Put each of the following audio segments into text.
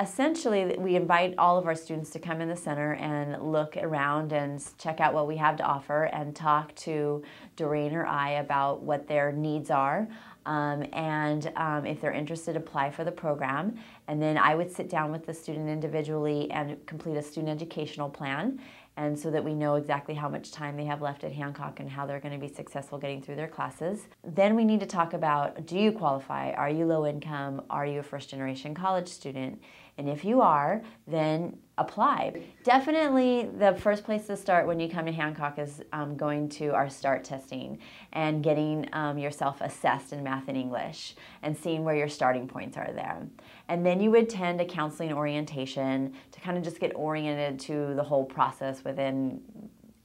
essentially we invite all of our students to come in the center and look around and check out what we have to offer and talk to Doreen or I about what their needs are. Um, and um, if they're interested, apply for the program. And then I would sit down with the student individually and complete a student educational plan and so that we know exactly how much time they have left at Hancock and how they're going to be successful getting through their classes. Then we need to talk about do you qualify? Are you low income? Are you a first generation college student? And if you are, then apply. Definitely the first place to start when you come to Hancock is um, going to our START testing and getting um, yourself assessed in math and English and seeing where your starting points are there. And then you would attend a counseling orientation to kind of just get oriented to the whole process within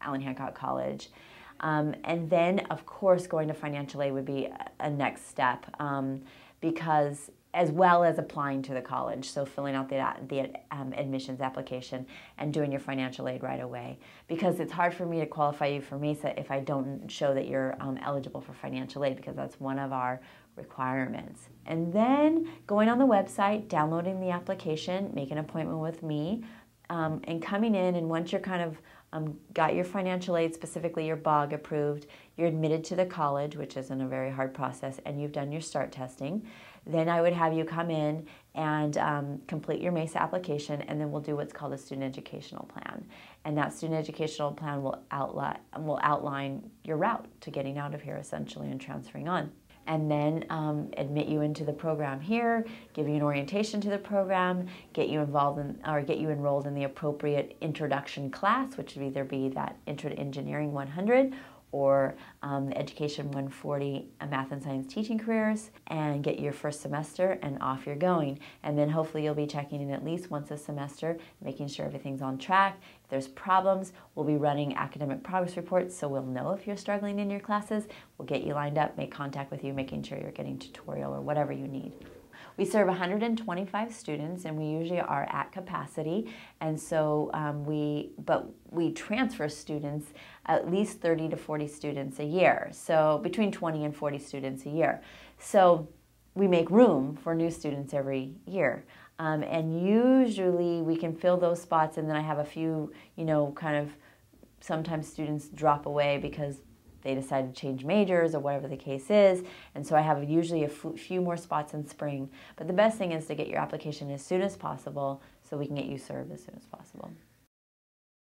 Allen Hancock College. Um, and then, of course, going to financial aid would be a, a next step um, because as well as applying to the college. So filling out the, the um, admissions application and doing your financial aid right away. Because it's hard for me to qualify you for MESA if I don't show that you're um, eligible for financial aid because that's one of our requirements. And then going on the website, downloading the application, make an appointment with me um, and coming in and once you're kind of um, got your financial aid, specifically your BOG approved, you're admitted to the college, which isn't a very hard process, and you've done your START testing, then I would have you come in and um, complete your MESA application, and then we'll do what's called a student educational plan. And that student educational plan will, will outline your route to getting out of here essentially and transferring on and then um, admit you into the program here, give you an orientation to the program, get you involved in, or get you enrolled in the appropriate introduction class, which would either be that Intro to Engineering 100 or um, the Education 140 Math and Science Teaching Careers and get your first semester and off you're going. And then hopefully you'll be checking in at least once a semester, making sure everything's on track. If there's problems, we'll be running academic progress reports so we'll know if you're struggling in your classes. We'll get you lined up, make contact with you, making sure you're getting tutorial or whatever you need. We serve 125 students, and we usually are at capacity. And so um, we, but we transfer students at least 30 to 40 students a year. So between 20 and 40 students a year. So we make room for new students every year. Um, and usually we can fill those spots, and then I have a few, you know, kind of sometimes students drop away because they decide to change majors or whatever the case is. And so I have usually a few more spots in spring. But the best thing is to get your application as soon as possible so we can get you served as soon as possible.